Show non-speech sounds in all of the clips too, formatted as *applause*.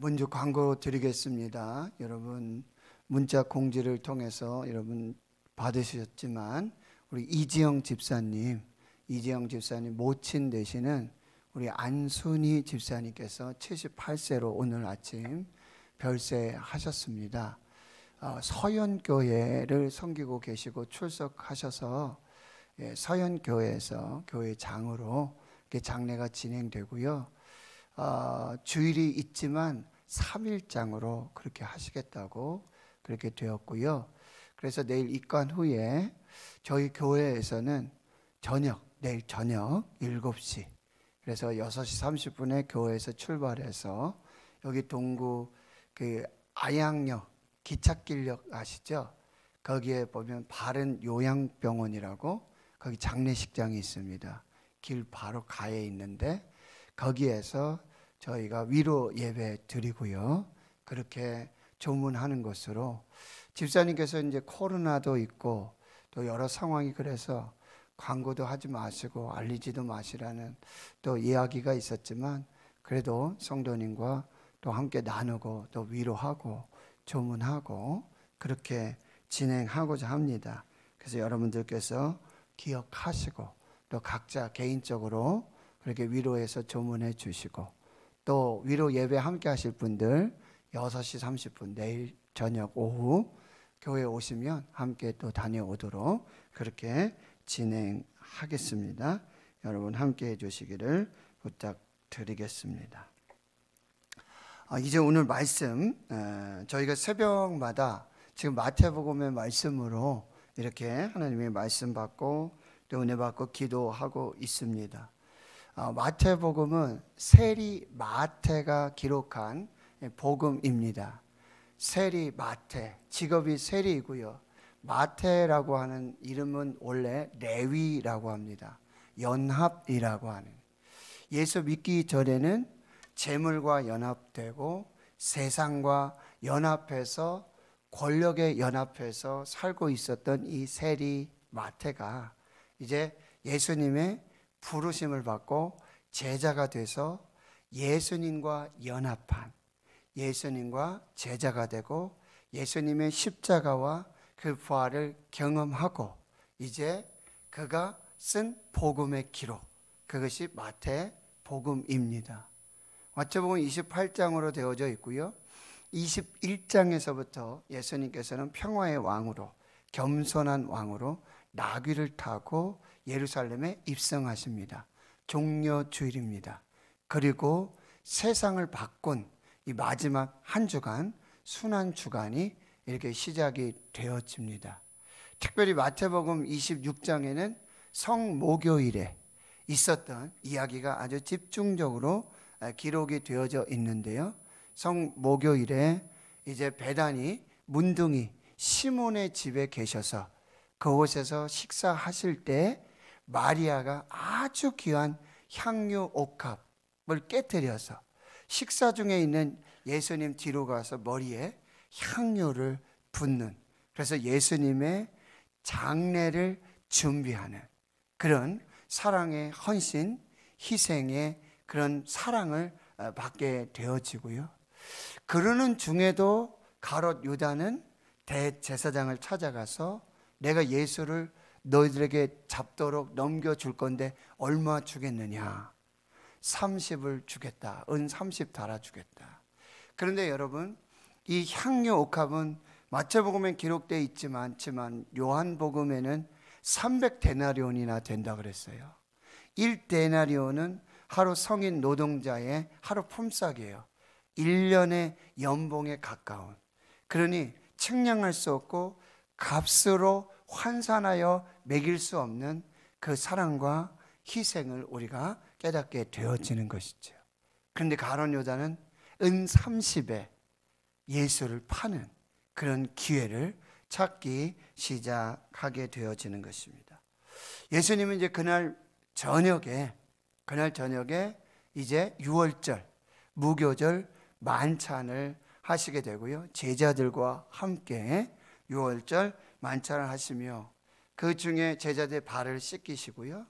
먼저 예? 아, 광고 드리겠습니다. 여러분 문자 공지를 통해서 여러분 받으셨지만 우리 이지영 집사님, 이지영 집사님 모친 되시는 우리 안순희 집사님께서 78세로 오늘 아침 별세하셨습니다. 어, 서현교회를 섬기고 계시고 출석하셔서 예, 서현교회에서 교회 장으로 장례가 진행되고요. 어, 주일이 있지만 3일장으로 그렇게 하시겠다고 그렇게 되었고요. 그래서 내일 입관 후에 저희 교회에서는 저녁, 내일 저녁 7시. 그래서 6시 30분에 교회에서 출발해서 여기 동구 그 아양역 기찻길역 아시죠? 거기에 보면 바른 요양병원이라고 거기 장례식장이 있습니다. 길 바로 가에 있는데 거기에서 저희가 위로 예배 드리고요. 그렇게 조문하는 것으로 집사님께서 이제 코로나도 있고 또 여러 상황이 그래서 광고도 하지 마시고 알리지도 마시라는 또 이야기가 있었지만 그래도 성도님과 또 함께 나누고 또 위로하고 조문하고 그렇게 진행하고자 합니다. 그래서 여러분들께서 기억하시고 또 각자 개인적으로 그렇게 위로해서 조문해 주시고 또 위로 예배 함께 하실 분들 6시 30분 내일 저녁 오후 교회 오시면 함께 또 다녀오도록 그렇게 진행하겠습니다. 여러분 함께 해 주시기를 부탁드리겠습니다. 아, 이제 오늘 말씀 에, 저희가 새벽마다 지금 마태복음의 말씀으로 이렇게 하나님의 말씀 받고 또 은혜 받고 기도하고 있습니다. 어, 마태복음은 세리 마태가 기록한 복음입니다. 세리 마태 직업이 세리이고요. 마태라고 하는 이름은 원래 레위라고 합니다. 연합이라고 하는. 예수 믿기 전에는 재물과 연합되고 세상과 연합해서 권력에 연합해서 살고 있었던 이 세리 마태가 이제 예수님의 부르심을 받고 제자가 돼서 예수님과 연합한 예수님과 제자가 되고 예수님의 십자가와 그 부활을 경험하고 이제 그가 쓴 복음의 기록 그것이 마태 복음입니다. 마태복음 28장으로 되어져 있고요. 21장에서부터 예수님께서는 평화의 왕으로 겸손한 왕으로 나귀를 타고 예루살렘에 입성하십니다. 종려 주일입니다. 그리고 세상을 바꾼 이 마지막 한 주간 순환 주간이 이렇게 시작이 되어집니다. 특별히 마태복음 26장에는 성모교일에 있었던 이야기가 아주 집중적으로 아, 기록이 되어져 있는데요. 성모교일에 이제 배단이 문둥이 시몬의 집에 계셔서 그곳에서 식사하실 때 마리아가 아주 귀한 향유 옥합을 깨뜨려서 식사 중에 있는 예수님 뒤로 가서 머리에 향유를 붓는 그래서 예수님의 장례를 준비하는 그런 사랑의 헌신, 희생의 그런 사랑을 어, 받게 되어지고요. 그러는 중에도 가롯 유다는 대제사장을 찾아가서 내가 예수를 너희들에게 잡도록 넘겨줄 건데 얼마 주겠느냐? 30을 주겠다. 은 30 달아주겠다. 그런데 여러분, 이 향료 옥합은 마태복음에 기록되어 있지 않지만 요한복음에는 300데나리온이나 된다 그랬어요. 1데나리온은 하루 성인 노동자의 하루 품삯이에요. 1년의 연봉에 가까운. 그러니 측량할 수 없고 값으로 환산하여 매길 수 없는 그 사랑과 희생을 우리가 깨닫게 되어지는 것이죠. 그런데 가론 여자는 은 30에 예수를 파는 그런 기회를 찾기 시작하게 되어지는 것입니다. 예수님은 이제 그날 저녁에 그날 저녁에 이제 6월절 무교절 만찬을 하시게 되고요. 제자들과 함께 6월절 만찬을 하시며 그 중에 제자들의 발을 씻기시고요.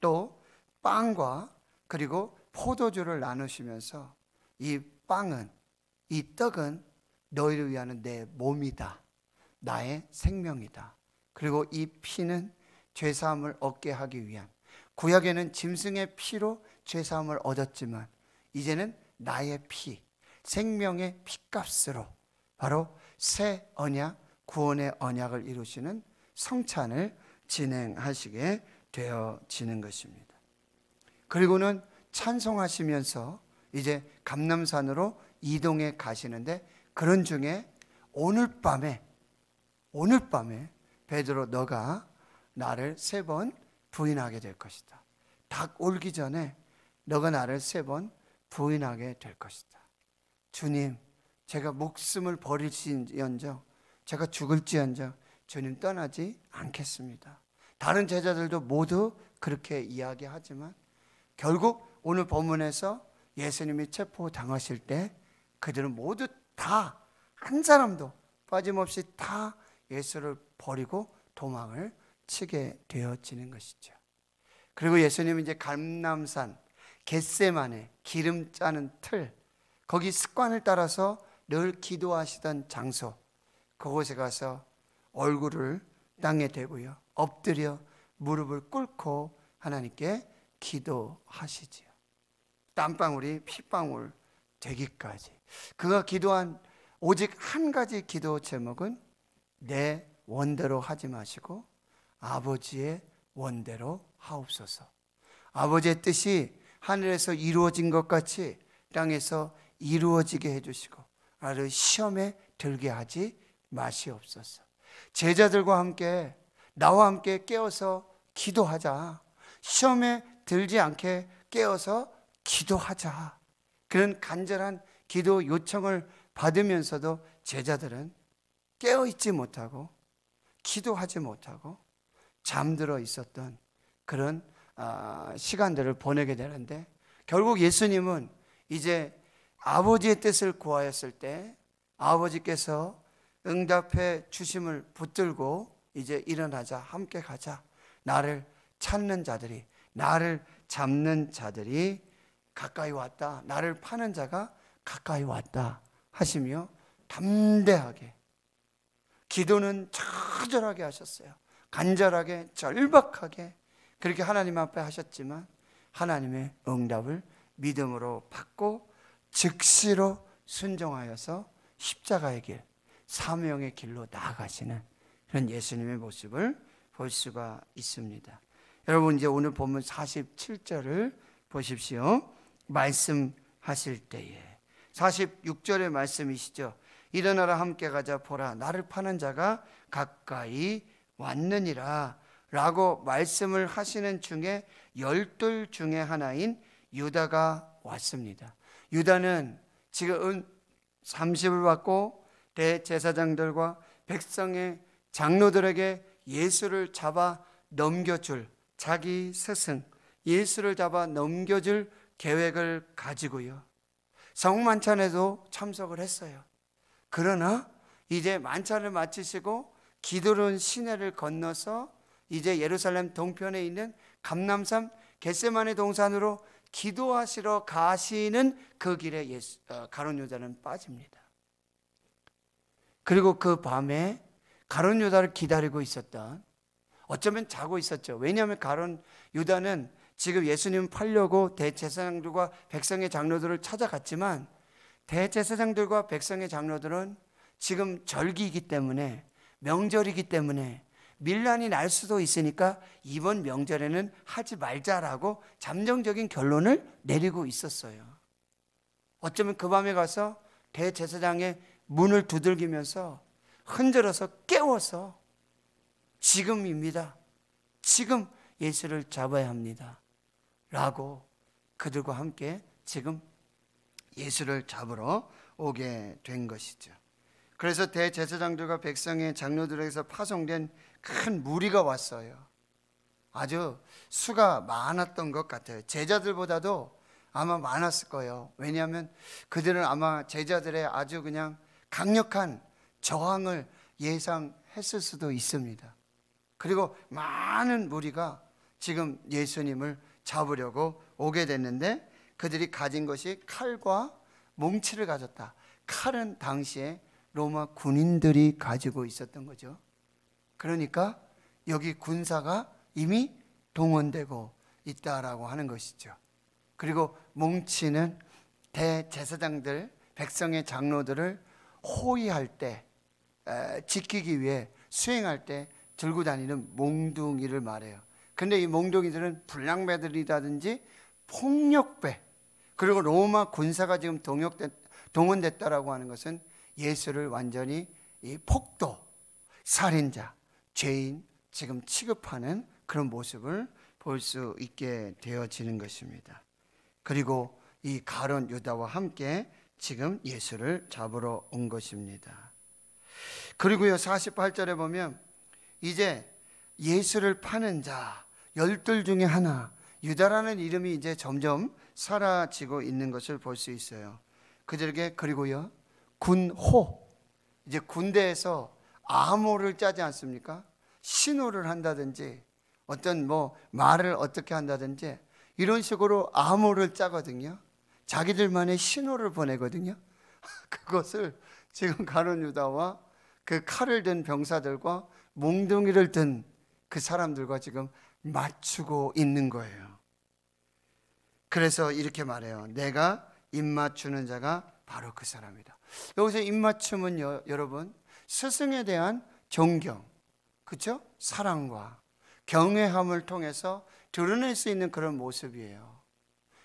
또 빵과 그리고 포도주를 나누시면서 이 빵은 이 떡은 너희를 위하내 몸이다. 나의 생명이다. 그리고 이 피는 죄 사함을 얻게 하기 위한 구약에는 짐승의 피로 죄 사함을 얻었지만 이제는 나의 피, 생명의 피값으로 바로 새 언약 구원의 언약을 이루시는 성찬을 진행하시게 되어지는 것입니다. 그리고는 찬송하시면서 이제 감남산으로 이동해 가시는데 그런 중에 오늘 밤에 오늘 밤에 베드로 너가 나를 세 번 부인하게 될 것이다. 닭 올기 전에 너가 나를 세 번 부인하게 될 것이다. 주님, 제가 목숨을 버릴지언정 제가 죽을지언정 주님 떠나지 않겠습니다. 다른 제자들도 모두 그렇게 이야기하지만 결국 오늘 본문에서 예수님이 체포당하실 때 그들은 모두 다 한 사람도 빠짐없이 다 예수를 버리고 도망을 치게 되어지는 것이죠. 그리고 예수님은 이제 감남산 겟세만의 기름 짜는 틀 거기 습관을 따라서 늘 기도하시던 장소 그곳에 가서 얼굴을 땅에 대고요. 엎드려 무릎을 꿇고 하나님께 기도하시지요. 땀방울이 피방울 되기까지. 그가 기도한 오직 한 가지 기도 제목은 내 원대로 하지 마시고 아버지의 원대로 하옵소서. 아버지의 뜻이 하늘에서 이루어진 것 같이 땅에서 이루어지게 해주시고 나를 시험에 들게 하지 맛이 없었어. 제자들과 함께 나와 함께 깨어서 기도하자. 시험에 들지 않게 깨어서 기도하자. 그런 간절한 기도 요청을 받으면서도 제자들은 깨어 있지 못하고 기도하지 못하고 잠들어 있었던 그런 아, 시간들을 보내게 되는데 결국 예수님은 이제 아버지의 뜻을 구하였을 때 아버지께서 응답해 주심을 붙들고 이제 일어나자 함께 가자 나를 찾는 자들이 나를 잡는 자들이 가까이 왔다 나를 파는 자가 가까이 왔다 하시며 담대하게 기도는 처절하게 하셨어요 간절하게 절박하게 그렇게 하나님 앞에 하셨지만 하나님의 응답을 믿음으로 받고 즉시로 순종하여서 십자가의 길 사명의 길로 나아가시는 그런 예수님의 모습을 볼 수가 있습니다. 여러분 이제 오늘 본문 47절을 보십시오. 말씀하실 때에 46절의 말씀이시죠. 일어나라 함께 가자 보라 나를 파는 자가 가까이 왔느니라 라고 말씀을 하시는 중에 열둘 중에 하나인 유다가 왔습니다. 유다는 지금 30을 받고 대제사장들과 백성의 장로들에게 예수를 잡아 넘겨줄 자기 스승, 예수를 잡아 넘겨줄 계획을 가지고요. 성만찬에도 참석을 했어요. 그러나 이제 만찬을 마치시고 기도론 시내를 건너서 이제 예루살렘 동편에 있는 감남산 겟세마의 동산으로 기도하시러 가시는 그 길에 예수, 어, 가론 여자는 빠집니다. 그리고 그 밤에 가론 유다를 기다리고 있었던 어쩌면 자고 있었죠. 왜냐하면 가론 유다는 지금 예수님 팔려고 대제사장들과 백성의 장로들을 찾아갔지만 대제사장들과 백성의 장로들은 지금 절기이기 때문에 명절이기 때문에 밀란이 날 수도 있으니까 이번 명절에는 하지 말자라고 잠정적인 결론을 내리고 있었어요. 어쩌면 그 밤에 가서 대제사장의 문을 두들기면서 흔들어서 깨워서 지금입니다. 지금 예수를 잡아야 합니다. 라고 그들과 함께 지금 예수를 잡으러 오게 된 것이죠. 그래서 대제사장들과 백성의 장로들에게서 파송된 큰 무리가 왔어요. 아주 수가 많았던 것 같아요. 제자들보다도 아마 많았을 거예요. 왜냐하면 그들은 아마 제자들의 아주 그냥 강력한 저항을 예상했을 수도 있습니다. 그리고 많은 무리가 지금 예수님을 잡으려고 오게 됐는데 그들이 가진 것이 칼과 몽치를 가졌다. 칼은 당시에 로마 군인들이 가지고 있었던 거죠. 그러니까 여기 군사가 이미 동원되고 있다라고 하는 것이죠. 그리고 몽치는 대제사장들, 백성의 장로들을 호의할 때 지키기 위해 수행할 때 들고 다니는 몽둥이를 말해요. 근데 이 몽둥이들은 불량배들이라든지 폭력배 그리고 로마 군사가 지금 동역된 동원됐다라고 하는 것은 예수를 완전히 이 폭도 살인자 죄인 지금 취급하는 그런 모습을 볼 수 있게 되어지는 것입니다. 그리고 이 가론 유다와 함께 지금 예수를 잡으러 온 것입니다. 그리고요 48절에 보면 이제 예수를 파는 자 열둘 중에 하나 유다라는 이름이 이제 점점 사라지고 있는 것을 볼 수 있어요. 그들에게 그리고요 군호 이제 군대에서 암호를 짜지 않습니까? 신호를 한다든지 어떤 뭐 말을 어떻게 한다든지 이런 식으로 암호를 짜거든요. 자기들만의 신호를 보내거든요. *laughs* 그것을 지금 가론 유다와 그 칼을 든 병사들과 몽둥이를 든 그 사람들과 지금 맞추고 있는 거예요. 그래서 이렇게 말해요. 내가 입맞추는 자가 바로 그 사람이다. 여기서 입맞춤은 여, 러분 스승에 대한 존경, 그렇죠? 사랑과 경외함을 통해서 드러낼 수 있는 그런 모습이에요.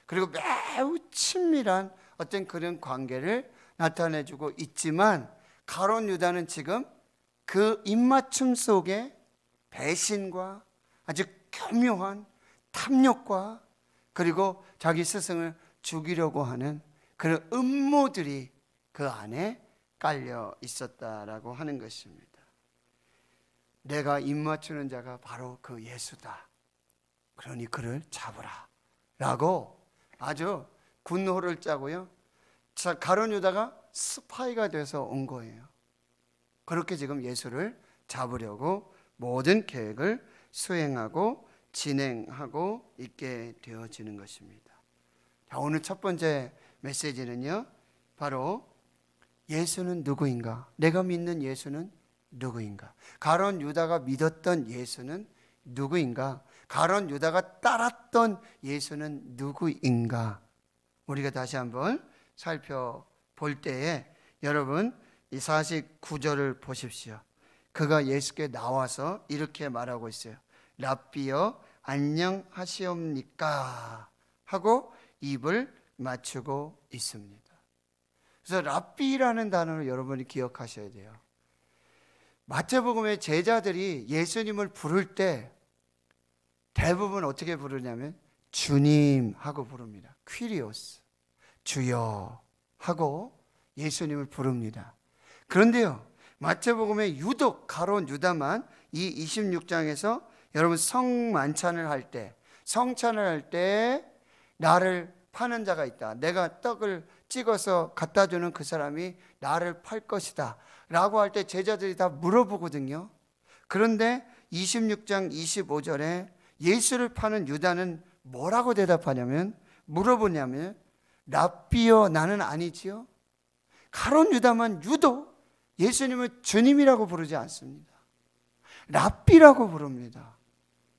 그리고 매우 친밀한 어떤 그런 관계를 나타내주고 있지만 가론 유다는 지금 그 입맞춤 속에 배신과 아주 교묘한 탐욕과 그리고 자기 스승을 죽이려고 하는 그런 음모들이 그 안에 깔려 있었다라고 하는 것입니다. 내가 입맞추는 자가 바로 그 예수다. 그러니 그를 잡으라. 라고 아주 군호를 짜고요. 자, 가론 유다가 스파이가 돼서 온 거예요. 그렇게 지금 예수를 잡으려고 모든 계획을 수행하고 진행하고 있게 되어지는 것입니다. 자, 오늘 첫 번째 메시지는요. 바로 예수는 누구인가? 내가 믿는 예수는 누구인가? 가론 유다가 믿었던 예수는 누구인가? 가론 유다가 따랐던 예수는 누구인가? 우리가 다시 한번 살펴볼 때에 여러분 이 49절을 보십시오. 그가 예수께 나와서 이렇게 말하고 있어요. 랍비여 안녕하시옵니까? 하고 입을 맞추고 있습니다. 그래서 랍비라는 단어를 여러분이 기억하셔야 돼요. 마태복음의 제자들이 예수님을 부를 때 대부분 어떻게 부르냐면 주님 하고 부릅니다. 퀴리오스. 주여 하고 예수님을 부릅니다. 그런데요. 마태복음에 유독 가론 유다만 이 26장에서 여러분 성 만찬을 할 때, 성찬을 할 때 나를 파는 자가 있다. 내가 떡을 찍어서 갖다 주는 그 사람이 나를 팔 것이다. 라고 할 때 제자들이 다 물어보거든요. 그런데 26장 25절에 예수를 파는 유다는 뭐라고 대답하냐면 물어보냐면 라비여 나는 아니지요. 가론 유다만 유도 예수님을 주님이라고 부르지 않습니다. 라비라고 부릅니다.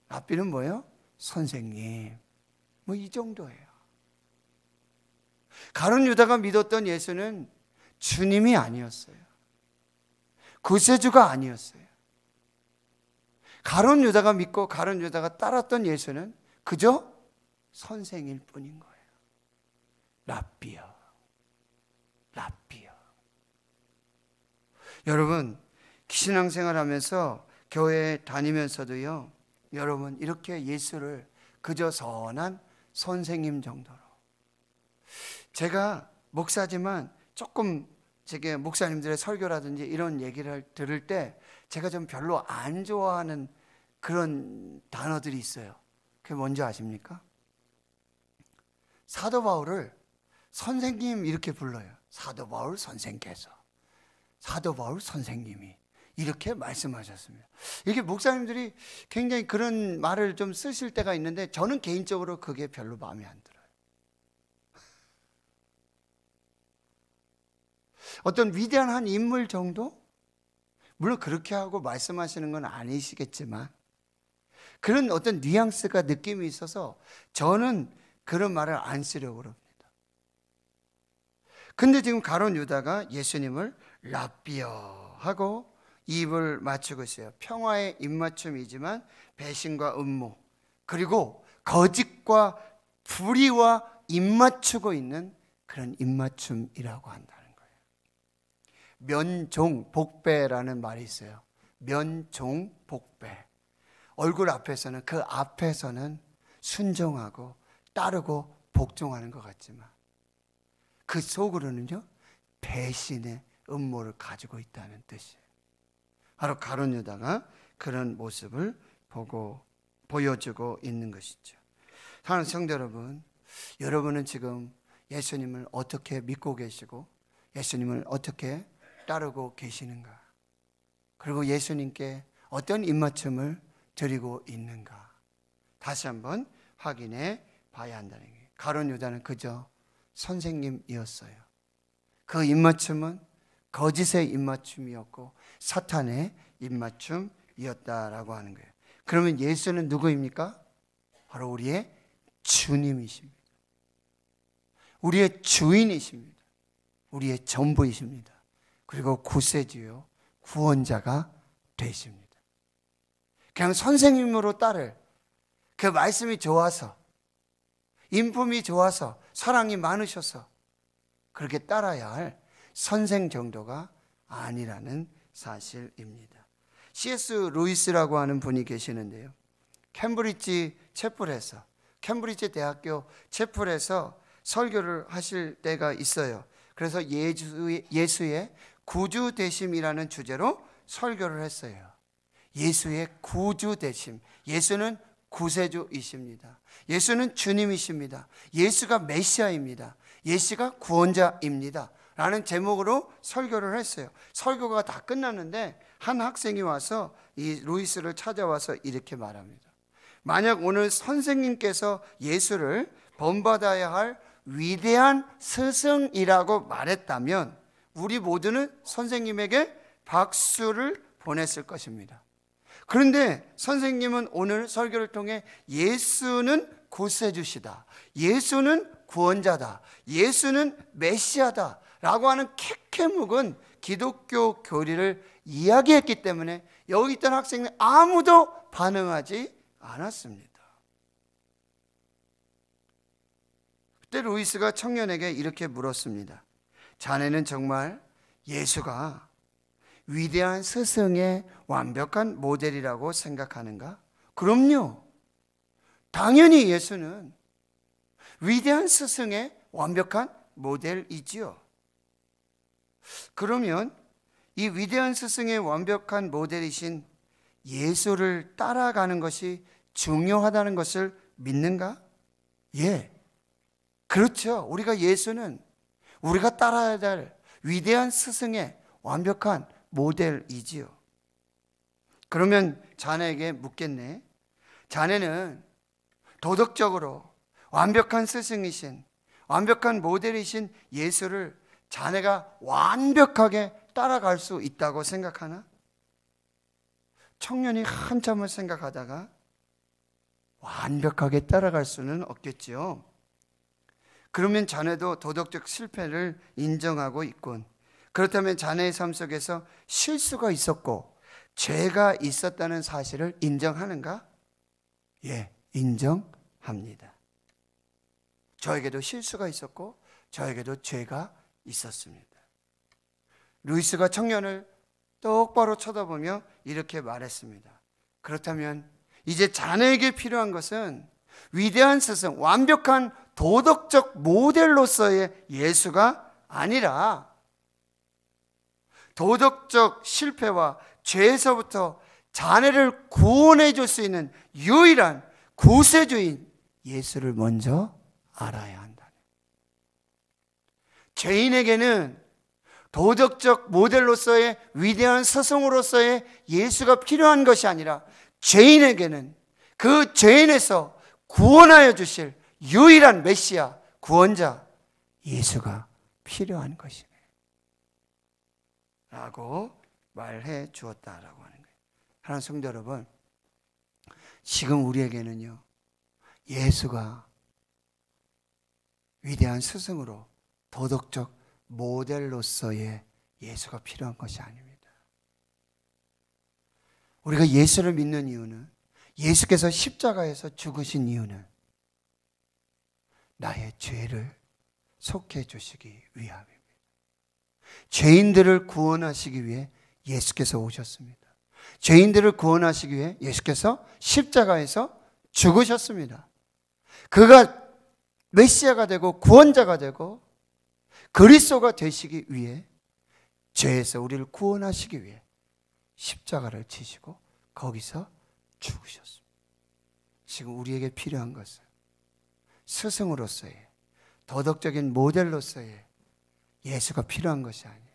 라비는 뭐예요? 선생님. 뭐 이 정도예요. 가론 유다가 믿었던 예수는 주님이 아니었어요. 구세주가 아니었어요. 가론 유다가 믿고 가론 유다가 따랐던 예수는 그저 선생일 뿐인 거예요. 랍비여. 랍비여. 여러분, 신앙생활 하면서 교회 다니면서도요. 여러분 이렇게 예수를 그저 선한 선생님 정도로 제가 목사지만 조금 제게 목사님들의 설교라든지 이런 얘기를 들을 때 제가 좀 별로 안 좋아하는 그런 단어들이 있어요. 그게 뭔지 아십니까? 사도 바울을 선생님 이렇게 불러요. 사도 바울 선생께서. 사도 바울 선생님이. 이렇게 말씀하셨습니다. 이게 목사님들이 굉장히 그런 말을 좀 쓰실 때가 있는데 저는 개인적으로 그게 별로 마음에 안 들어요. 어떤 위대한 한 인물 정도? 물론 그렇게 하고 말씀하시는 건 아니시겠지만 그런 어떤 뉘앙스가 느낌이 있어서 저는 그런 말을 안 쓰려고 합니다. 근데 지금 가론 유다가 예수님을 라비어 하고 입을 맞추고 있어요. 평화의 입맞춤이지만 배신과 음모 그리고 거짓과 불의와 입맞추고 있는 그런 입맞춤이라고 한다. 면종 복배라는 말이 있어요. 면종 복배. 얼굴 앞에서는 그 앞에서는 순종하고 따르고 복종하는 것 같지만 그 속으로는요 배신의 음모를 가지고 있다는 뜻이에요. 바로 가론 유다가 그런 모습을 보고 보여주고 있는 것이죠. 사랑하는 성도 여러분, 여러분은 지금 예수님을 어떻게 믿고 계시고 예수님을 어떻게 따르고 계시는가? 그리고 예수님께 어떤 입맞춤을 드리고 있는가? 다시 한번 확인해 봐야 한다는 게. 가론 유다는 그저 선생님이었어요. 그 입맞춤은 거짓의 입맞춤이었고 사탄의 입맞춤이었다라고 하는 거예요. 그러면 예수는 누구입니까? 바로 우리의 주님이십니다. 우리의 주인이십니다. 우리의 전부이십니다. 그리고 구세주요 구원자가 되십니다. 그냥 선생님으로 따를 그 말씀이 좋아서 인품이 좋아서 사랑이 많으셔서 그렇게 따라야 할 선생 정도가 아니라는 사실입니다. C.S. 루이스라고 하는 분이 계시는데요. 캠브리지 채플에서 캠브리지 대학교 채플에서 설교를 하실 때가 있어요. 그래서 예수의, 예수의 구주 대심이라는 주제로 설교를 했어요. 예수의 구주 되심. 예수는 구세주이십니다. 예수는 주님이십니다. 예수가 메시아입니다. 예수가 구원자입니다. 라는 제목으로 설교를 했어요. 설교가 다 끝났는데 한 학생이 와서 이 루이스를 찾아와서 이렇게 말합니다. 만약 오늘 선생님께서 예수를 범받아야 할 위대한 스승이라고 말했다면 우리 모두는 선생님에게 박수를 보냈을 것입니다. 그런데 선생님은 오늘 설교를 통해 예수는 구세주시다. 예수는 구원자다. 예수는 메시아다. 라고 하는 캐캐묵은 기독교 교리를 이야기했기 때문에 여기 있던 학생은 아무도 반응하지 않았습니다. 그때 루이스가 청년에게 이렇게 물었습니다. 자네는 정말 예수가 위대한 스승의 완벽한 모델이라고 생각하는가? 그럼요. 당연히 예수는 위대한 스승의 완벽한 모델이지요. 그러면 이 위대한 스승의 완벽한 모델이신 예수를 따라가는 것이 중요하다는 것을 믿는가? 예. 그렇죠. 우리가 예수는 우리가 따라야 될 위대한 스승의 완벽한 모델이지요. 그러면 자네에게 묻겠네. 자네는 도덕적으로 완벽한 스승이신 완벽한 모델이신 예수를 자네가 완벽하게 따라갈 수 있다고 생각하나? 청년이 한참을 생각하다가 완벽하게 따라갈 수는 없겠지요. 그러면 자네도 도덕적 실패를 인정하고 있군. 그렇다면 자네의 삶 속에서 실수가 있었고 죄가 있었다는 사실을 인정하는가? 예, 인정합니다. 저에게도 실수가 있었고 저에게도 죄가 있었습니다. 루이스가 청년을 똑바로 쳐다보며 이렇게 말했습니다. 그렇다면 이제 자네에게 필요한 것은 위대한 스승, 완벽한 도덕적 모델로서의 예수가 아니라 도덕적 실패와 죄에서부터 자네를 구원해 줄 수 있는 유일한 구세주인 예수를 먼저 알아야 한다. 죄인에게는 도덕적 모델로서의 위대한 스승으로서의 예수가 필요한 것이 아니라 죄인에게는 그 죄인에서 구원하여 주실 유일한 메시아, 구원자, 예수가 필요한 것이네. 라고 말해 주었다라고 하는 거예요. 하나님 성도 여러분, 지금 우리에게는요, 예수가 위대한 스승으로 도덕적 모델로서의 예수가 필요한 것이 아닙니다. 우리가 예수를 믿는 이유는 예수께서 십자가에서 죽으신 이유는 나의 죄를 속해 주시기 위함입니다. 죄인들을 구원하시기 위해 예수께서 오셨습니다. 죄인들을 구원하시기 위해 예수께서 십자가에서 죽으셨습니다. 그가 메시아가 되고 구원자가 되고 그리스도가 되시기 위해 죄에서 우리를 구원하시기 위해 십자가를 치시고 거기서 죽으셨습니다. 지금 우리에게 필요한 것은 스승으로서의 도덕적인 모델로서의 예수가 필요한 것이 아니에요.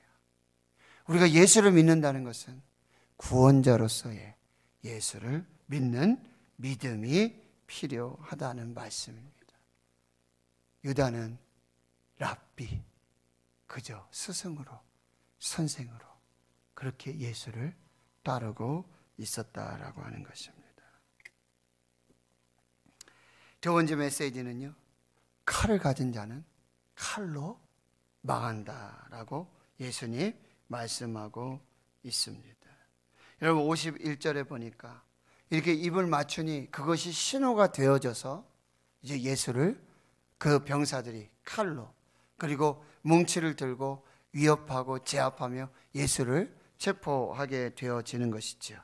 우리가 예수를 믿는다는 것은 구원자로서의 예수를 믿는 믿음이 필요하다는 말씀입니다. 유다는 랍비, 그저 스승으로, 선생으로 그렇게 예수를 따르고 있었다라고 하는 것입니다. 두 번째 메시지는요. 칼을 가진 자는 칼로 망한다라고 예수님 말씀하고 있습니다. 여러분 51절에 보니까 이렇게 입을 맞추니 그것이 신호가 되어져서 이제 예수를 그 병사들이 칼로 그리고 뭉치를 들고 위협하고 제압하며 예수를 체포하게 되어지는 것이죠.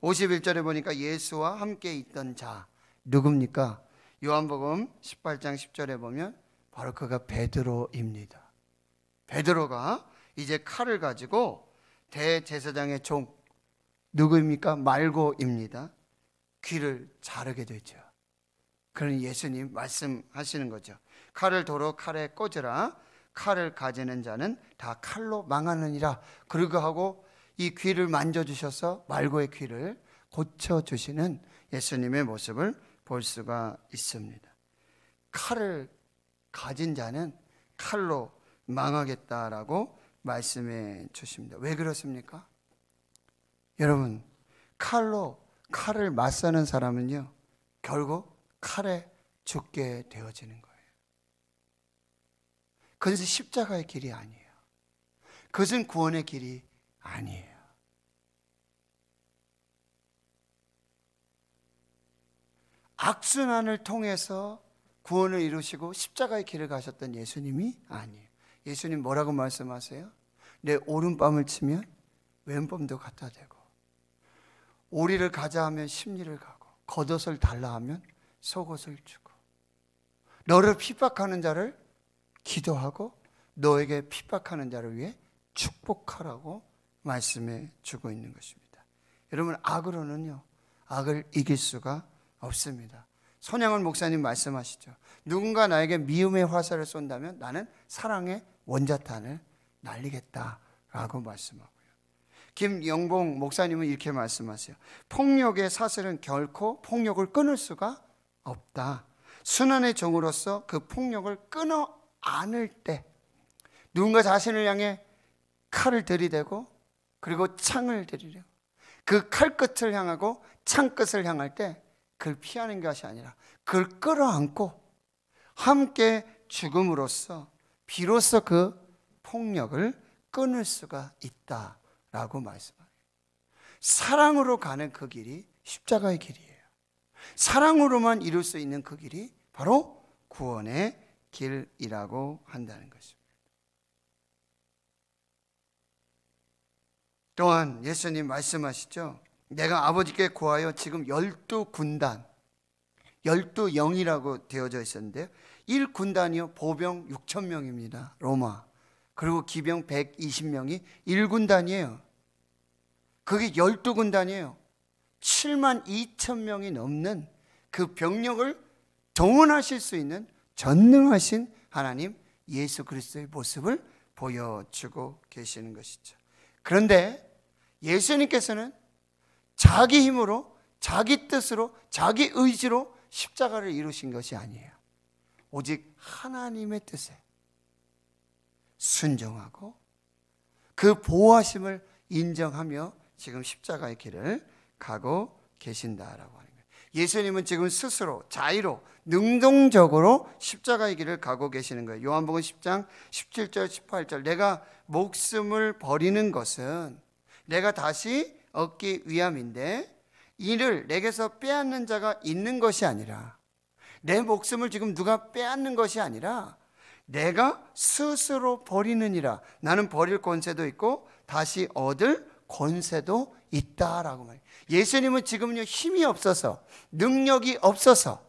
51절에 보니까 예수와 함께 있던 자 누굽니까? 요한복음 18장 10절에 보면 바로 그가 베드로입니다. 베드로가 이제 칼을 가지고 대제사장의 종 누구입니까? 말고입니다. 귀를 자르게 되죠. 그런 예수님 말씀하시는 거죠. 칼을 도로 칼에 꽂으라. 칼을 가지는 자는 다 칼로 망하느니라. 그러고 하고 이 귀를 만져주셔서 말고의 귀를 고쳐주시는 예수님의 모습을 볼 수가 있습니다. 칼을 가진 자는 칼로 망하겠다라고 말씀해 주십니다. 왜 그렇습니까? 여러분, 칼로 칼을 맞서는 사람은요, 결국 칼에 죽게 되어지는 거예요. 그것은 십자가의 길이 아니에요. 그것은 구원의 길이 아니에요. 악순환을 통해서 구원을 이루시고 십자가의 길을 가셨던 예수님이 아니에요. 예수님 뭐라고 말씀하세요? 내 오른밤을 치면 왼밤도 갖다 대고 오리를 가자 하면 심리를 가고 겉옷을 달라 하면 속옷을 주고 너를 핍박하는 자를 기도하고 너에게 핍박하는 자를 위해 축복하라고 말씀해 주고 있는 것입니다. 여러분 악으로는요 악을 이길 수가 없습니다. 선양원 목사님 말씀하시죠. 누군가 나에게 미움의 화살을 쏜다면 나는 사랑의 원자탄을 날리겠다라고 말씀하고요. 김영봉 목사님은 이렇게 말씀하세요. 폭력의 사슬은 결코 폭력을 끊을 수가 없다. 순환의 종으로서 그 폭력을 끊어 안을 때 누군가 자신을 향해 칼을 들이대고 그리고 창을 들이려그 칼끝을 향하고 창끝을 향할 때 그걸 피하는 것이 아니라 그걸 끌어안고 함께 죽음으로써 비로소 그 폭력을 끊을 수가 있다라고 말씀합니다. 사랑으로 가는 그 길이 십자가의 길이에요. 사랑으로만 이룰 수 있는 그 길이 바로 구원의 길이라고 한다는 것입니다. 또한 예수님 말씀하시죠. 내가 아버지께 구하여 지금 열두 군단, 열두 영이라고 되어져 있었는데요. 일군단이요 보병 6천 명입니다. 로마. 그리고 기병 120명이 일군단이에요 그게 열두 군단이에요 7만 2천 명이 넘는 그 병력을 동원하실 수 있는 전능하신 하나님 예수 그리스도의 모습을 보여주고 계시는 것이죠. 그런데 예수님께서는 자기 힘으로, 자기 뜻으로, 자기 의지로 십자가를 이루신 것이 아니에요. 오직 하나님의 뜻에 순종하고 그 보호하심을 인정하며 지금 십자가의 길을 가고 계신다라고 하는 거예요. 예수님은 지금 스스로 자의로 능동적으로 십자가의 길을 가고 계시는 거예요. 요한복음 10장 17절 18절 내가 목숨을 버리는 것은 내가 다시 얻기 위함인데 이를 내게서 빼앗는 자가 있는 것이 아니라 내 목숨을 지금 누가 빼앗는 것이 아니라 내가 스스로 버리느니라 나는 버릴 권세도 있고 다시 얻을 권세도 있다라고 말해 예수님은 지금요 힘이 없어서 능력이 없어서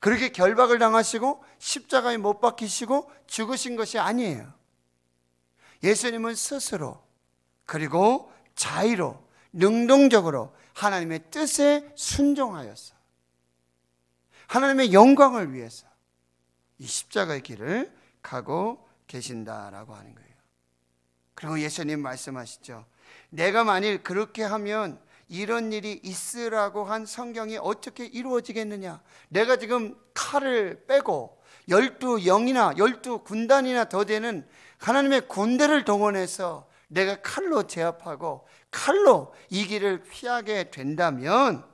그렇게 결박을 당하시고 십자가에 못 박히시고 죽으신 것이 아니에요. 예수님은 스스로 그리고 자의로 능동적으로 하나님의 뜻에 순종하였어. 하나님의 영광을 위해서 이 십자가의 길을 가고 계신다라고 하는 거예요. 그리고 예수님 말씀하시죠. 내가 만일 그렇게 하면 이런 일이 있으라고 한 성경이 어떻게 이루어지겠느냐? 내가 지금 칼을 빼고 열두 영이나 열두 군단이나 더 되는 하나님의 군대를 동원해서 내가 칼로 제압하고 칼로 이 길을 피하게 된다면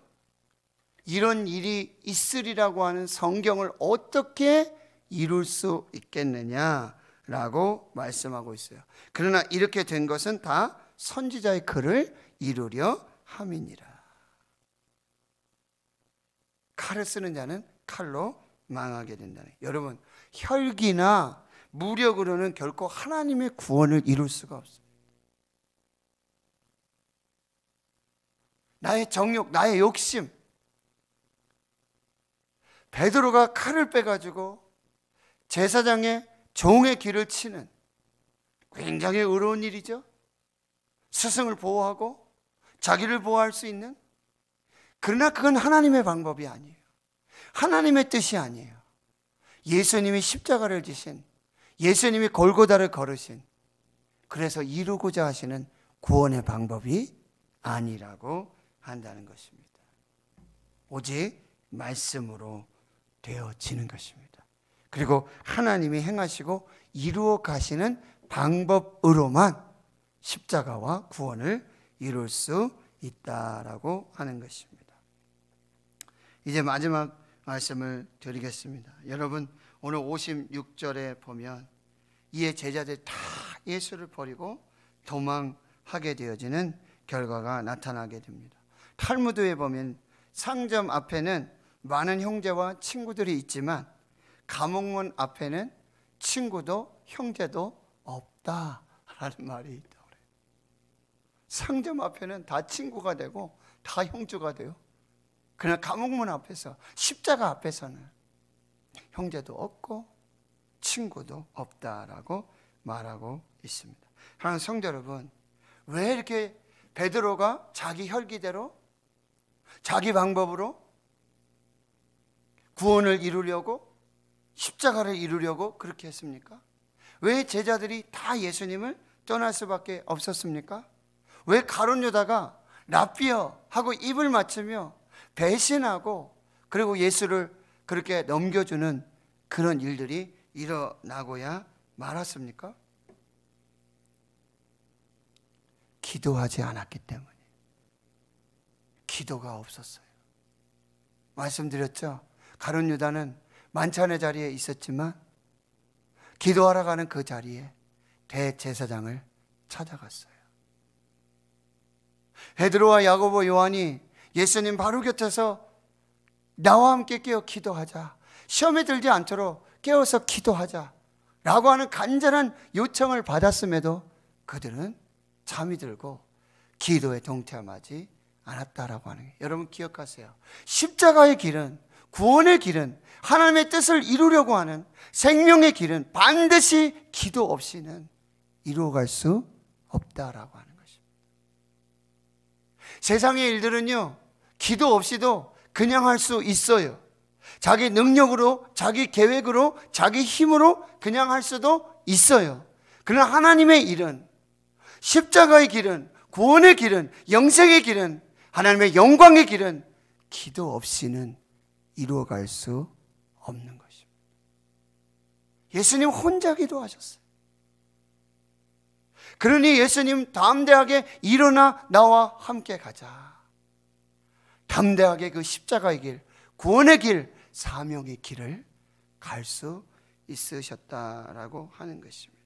이런 일이 있으리라고 하는 성경을 어떻게 이룰 수 있겠느냐라고 말씀하고 있어요. 그러나 이렇게 된 것은 다 선지자의 글을 이루려 함이니라. 칼을 쓰는 자는 칼로 망하게 된다는. 여러분, 혈기나 무력으로는 결코 하나님의 구원을 이룰 수가 없어요. 나의 정욕, 나의 욕심. 베드로가 칼을 빼가지고 제사장의 종의 길을 치는 굉장히 의로운 일이죠. 스승을 보호하고 자기를 보호할 수 있는. 그러나 그건 하나님의 방법이 아니에요. 하나님의 뜻이 아니에요. 예수님이 십자가를 지신, 예수님이 골고다를 걸으신, 그래서 이루고자 하시는 구원의 방법이 아니라고 한다는 것입니다. 오직 말씀으로 되어지는 것입니다. 그리고 하나님이 행하시고 이루어 가시는 방법으로만 십자가와 구원을 이룰 수 있다라고 하는 것입니다. 이제 마지막 말씀을 드리겠습니다. 여러분, 오늘 56절에 보면 이에 제자들 다 예수를 버리고 도망하게 되어지는 결과가 나타나게 됩니다. 탈무드에 보면 상점 앞에는 많은 형제와 친구들이 있지만 감옥문 앞에는 친구도 형제도 없다라는 말이 있다고 그래요. 상점 앞에는 다 친구가 되고 다 형주가 돼요. 그러나 감옥문 앞에서 십자가 앞에서는 형제도 없고 친구도 없다라고 말하고 있습니다. 하나님 성도 여러분, 왜 이렇게 베드로가 자기 혈기대로 자기 방법으로 구원을 이루려고 십자가를 이루려고 그렇게 했습니까? 왜 제자들이 다 예수님을 떠날 수밖에 없었습니까? 왜 가론 유다가 라비어 하고 입을 맞추며 배신하고 그리고 예수를 그렇게 넘겨주는 그런 일들이 일어나고야 말았습니까? 기도하지 않았기 때문에. 기도가 없었어요. 말씀드렸죠? 가룟 유다는 만찬의 자리에 있었지만 기도하러 가는 그 자리에 대제사장을 찾아갔어요. 베드로와 야고보 요한이 예수님 바로 곁에서 나와 함께 깨어 기도하자. 시험에 들지 않도록 깨어서 기도하자. 라고 하는 간절한 요청을 받았음에도 그들은 잠이 들고 기도에 동참하지 않았다라고 하는 거예요. 여러분 기억하세요. 십자가의 길은 구원의 길은 하나님의 뜻을 이루려고 하는 생명의 길은 반드시 기도 없이는 이루어갈 수 없다라고 하는 것입니다. 세상의 일들은요, 기도 없이도 그냥 할 수 있어요. 자기 능력으로, 자기 계획으로, 자기 힘으로 그냥 할 수도 있어요. 그러나 하나님의 일은, 십자가의 길은, 구원의 길은, 영생의 길은 하나님의 영광의 길은 기도 없이는 이루어갈 수 없는 것입니다. 예수님 혼자 기도하셨어요. 그러니 예수님 담대하게 일어나 나와 함께 가자. 담대하게 그 십자가의 길, 구원의 길, 사명의 길을 갈 수 있으셨다라고 하는 것입니다.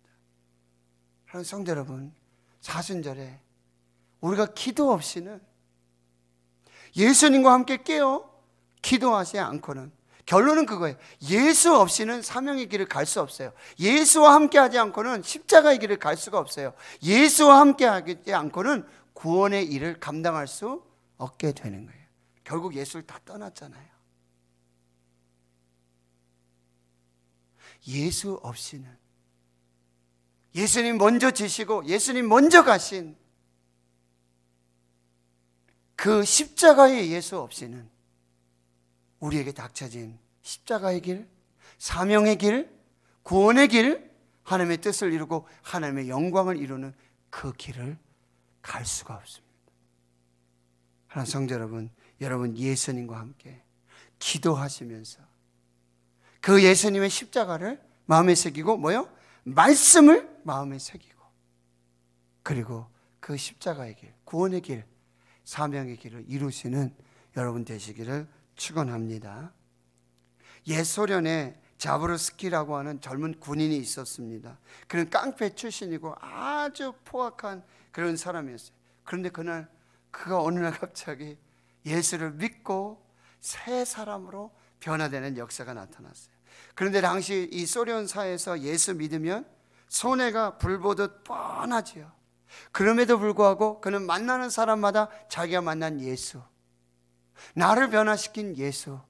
하나님 성대 여러분, 사순절에 우리가 기도 없이는 예수님과 함께 깨어 기도하지 않고는 결론은 그거예요. 예수 없이는 사명의 길을 갈 수 없어요. 예수와 함께 하지 않고는 십자가의 길을 갈 수가 없어요. 예수와 함께 하지 않고는 구원의 일을 감당할 수 없게 되는 거예요. 결국 예수를 다 떠났잖아요. 예수 없이는 예수님 먼저 지시고 예수님 먼저 가신 그 십자가의 예수 없이는 우리에게 닥쳐진 십자가의 길, 사명의 길, 구원의 길, 하나님의 뜻을 이루고 하나님의 영광을 이루는 그 길을 갈 수가 없습니다. 하나님 성자 여러분, 여러분 예수님과 함께 기도하시면서 그 예수님의 십자가를 마음에 새기고 뭐요? 말씀을 마음에 새기고 그리고 그 십자가의 길, 구원의 길 사명의 길을 이루시는 여러분 되시기를 축원합니다. 옛 소련에 자브르스키라고 하는 젊은 군인이 있었습니다. 그는 깡패 출신이고 아주 포악한 그런 사람이었어요. 그런데 그날 그가 어느 날 갑자기 예수를 믿고 새 사람으로 변화되는 역사가 나타났어요. 그런데 당시 이 소련사에서 예수 믿으면 손해가 불보듯 뻔하지요. 그럼에도 불구하고 그는 만나는 사람마다 자기가 만난 예수, 나를 변화시킨 예수,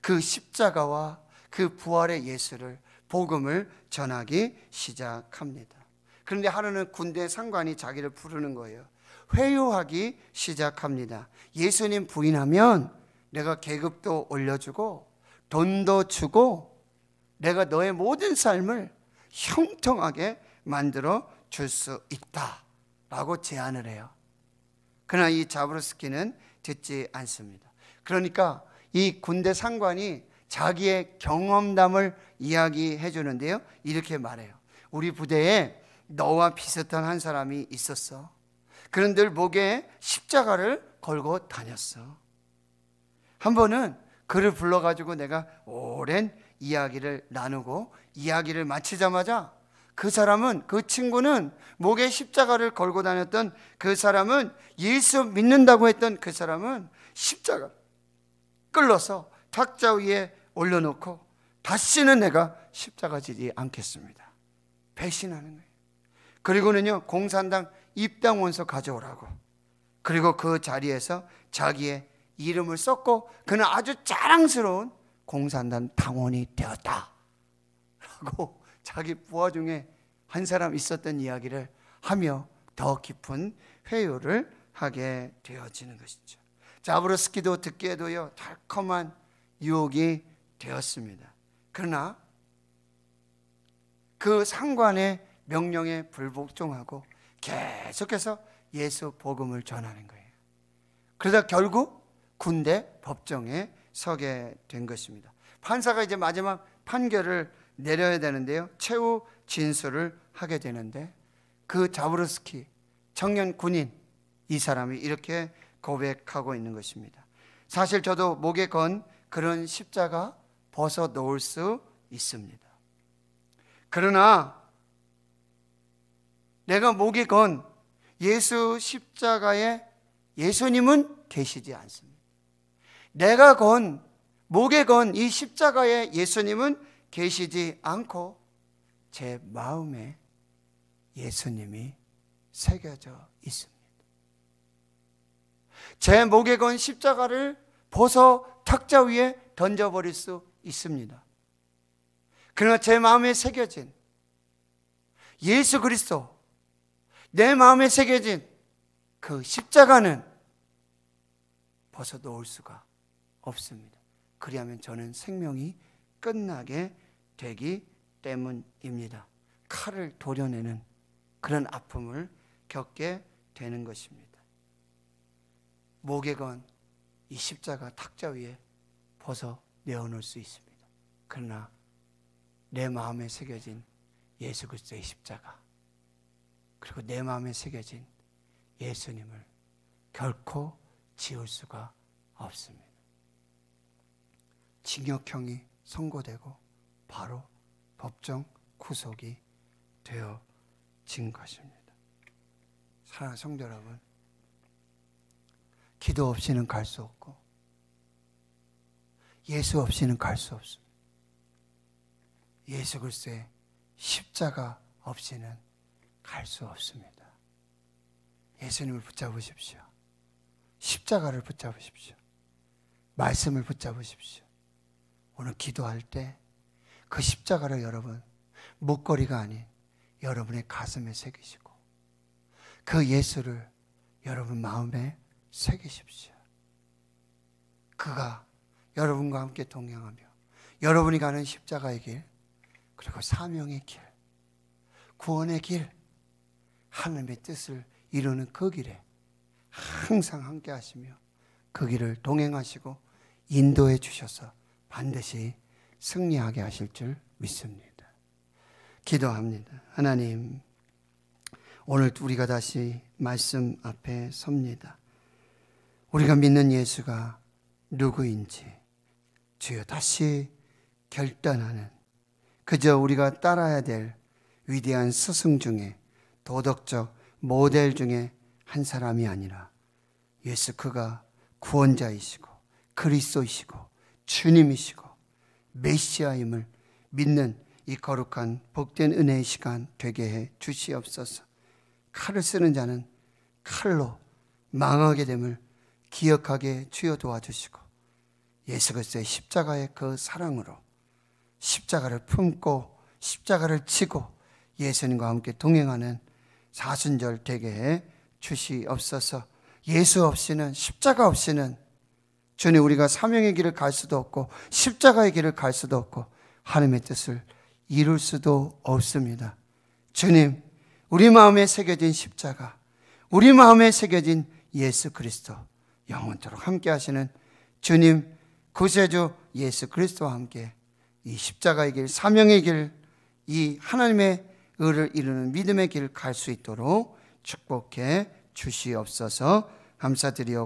그 십자가와 그 부활의 예수를 복음을 전하기 시작합니다. 그런데 하루는 군대 상관이 자기를 부르는 거예요. 회유하기 시작합니다. 예수님 부인하면 내가 계급도 올려주고 돈도 주고 내가 너의 모든 삶을 형통하게 만들어 줄수 있다라고 제안을 해요. 그러나 이자브로스키는 듣지 않습니다. 그러니까 이 군대 상관이 자기의 경험담을 이야기해 주는데요. 이렇게 말해요. 우리 부대에 너와 비슷한 한 사람이 있었어. 그런데 목에 십자가를 걸고 다녔어. 한 번은 그를 불러가지고 내가 오랜 이야기를 나누고 이야기를 마치자마자 그 사람은 그 친구는 목에 십자가를 걸고 다녔던 그 사람은 예수 믿는다고 했던 그 사람은 십자가 끌러서 탁자 위에 올려놓고 다시는 내가 십자가 지지 않겠습니다. 배신하는 거예요. 그리고는요 공산당 입당 원서 가져오라고 그리고 그 자리에서 자기의 이름을 썼고 그는 아주 자랑스러운 공산당 당원이 되었다라고 자기 부하 중에 한 사람 있었던 이야기를 하며 더 깊은 회유를 하게 되어지는 것이죠. 자브로스키도 듣기에도요 달콤한 유혹이 되었습니다. 그러나 그 상관의 명령에 불복종하고 계속해서 예수 복음을 전하는 거예요. 그러다 결국 군대 법정에 서게 된 것입니다. 판사가 이제 마지막 판결을 내려야 되는데요. 최후 진술을 하게 되는데 그 자브르스키 청년 군인 이 사람이 이렇게 고백하고 있는 것입니다. 사실 저도 목에 건 그런 십자가 벗어 놓을 수 있습니다. 그러나 내가 목에 건 예수 십자가에 예수님은 계시지 않습니다. 내가 건 목에 건 이 십자가에 예수님은 계시지 않고 제 마음에 예수님이 새겨져 있습니다. 제 목에 건 십자가를 벗어 탁자 위에 던져버릴 수 있습니다. 그러나 제 마음에 새겨진 예수 그리스도, 내 마음에 새겨진 그 십자가는 벗어놓을 수가 없습니다. 그리하면 저는 생명이 끝나게 되기 때문입니다. 칼을 도려내는 그런 아픔을 겪게 되는 것입니다. 목에 건이 십자가 탁자 위에 벗어 내어놓을 수 있습니다. 그러나 내 마음에 새겨진 예수 그리스도의 십자가 그리고 내 마음에 새겨진 예수님을 결코 지울 수가 없습니다. 징역형이 선고되고 바로 법정 구속이 되어진 것입니다. 사랑하는 성도 여러분, 기도 없이는 갈 수 없고 예수 없이는 갈 수 없습니다. 예수 글쎄 십자가 없이는 갈 수 없습니다. 예수님을 붙잡으십시오. 십자가를 붙잡으십시오. 말씀을 붙잡으십시오. 오늘 기도할 때그 십자가를 여러분 목걸이가 아닌 여러분의 가슴에 새기시고 그 예수를 여러분 마음에 새기십시오. 그가 여러분과 함께 동행하며 여러분이 가는 십자가의 길 그리고 사명의 길 구원의 길 하나님의 뜻을 이루는 그 길에 항상 함께 하시며 그 길을 동행하시고 인도해 주셔서 반드시 승리하게 하실 줄 믿습니다. 기도합니다. 하나님, 오늘 우리가 다시 말씀 앞에 섭니다. 우리가 믿는 예수가 누구인지 주여 다시 결단하는 그저 우리가 따라야 될 위대한 스승 중에 도덕적 모델 중에 한 사람이 아니라 예수 그가 구원자이시고 그리스도이시고 주님이시고 메시아임을 믿는 이 거룩한 복된 은혜의 시간 되게 해 주시옵소서. 칼을 쓰는 자는 칼로 망하게 됨을 기억하게 주여 도와주시고 예수 그리스도의 십자가의 그 사랑으로 십자가를 품고 십자가를 치고 예수님과 함께 동행하는 사순절 되게 해 주시옵소서. 예수 없이는 십자가 없이는 주님 우리가 사명의 길을 갈 수도 없고 십자가의 길을 갈 수도 없고 하나님의 뜻을 이룰 수도 없습니다. 주님, 우리 마음에 새겨진 십자가, 우리 마음에 새겨진 예수 그리스도 영원토록 함께 하시는 주님 구세주 예수 그리스도와 함께 이 십자가의 길, 사명의 길, 이 하나님의 의를 이루는 믿음의 길갈수 있도록 축복해 주시옵소서 감사드리옵